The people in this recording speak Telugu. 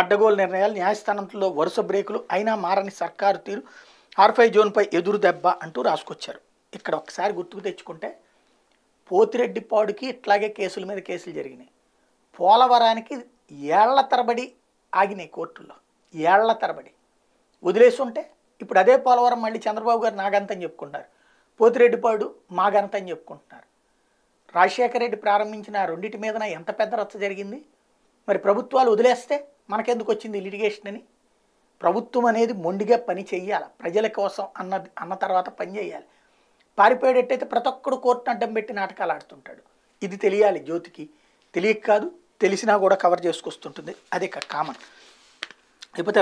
అడ్డగోలు నిర్ణయాలు న్యాయస్థానంలో వరుస బ్రేకులు అయినా మారని సర్కారు తీరు ఆర్ఫై జోన్పై ఎదురు దెబ్బ అంటూ రాసుకొచ్చారు ఇక్కడ ఒకసారి గుర్తుకు తెచ్చుకుంటే పోతిరెడ్డి పాడుకి ఇట్లాగే కేసుల మీద కేసులు జరిగినాయి పోలవరానికి ఏళ్ల తరబడి ఆగినాయి కోర్టుల్లో ఏళ్ల తరబడి వదిలేసుంటే ఇప్పుడు అదే పోలవరం మళ్ళీ చంద్రబాబు గారు నాగంతం చెప్పుకుంటారు పోతిరెడ్డిపాడు మాగంతం చెప్పుకుంటున్నారు రాజశేఖర రెడ్డి ప్రారంభించిన రెండింటి మీదన ఎంత పెద్ద రచ్చ జరిగింది మరి ప్రభుత్వాలు వదిలేస్తే మనకెందుకు వచ్చింది లిటిగేషన్ అని ప్రభుత్వం అనేది మొండిగా పని చేయాలి ప్రజల కోసం అన్న అన్న తర్వాత పని చేయాలి పారిపోయేటట్టయితే ప్రతి ఒక్కడు కోర్టును అడ్డం పెట్టి నాటకాలు ఆడుతుంటాడు ఇది తెలియాలి జ్యోతికి తెలియక కాదు తెలిసినా కూడా కవర్ చేసుకొస్తుంటుంది అదే కామన్ లేకపోతే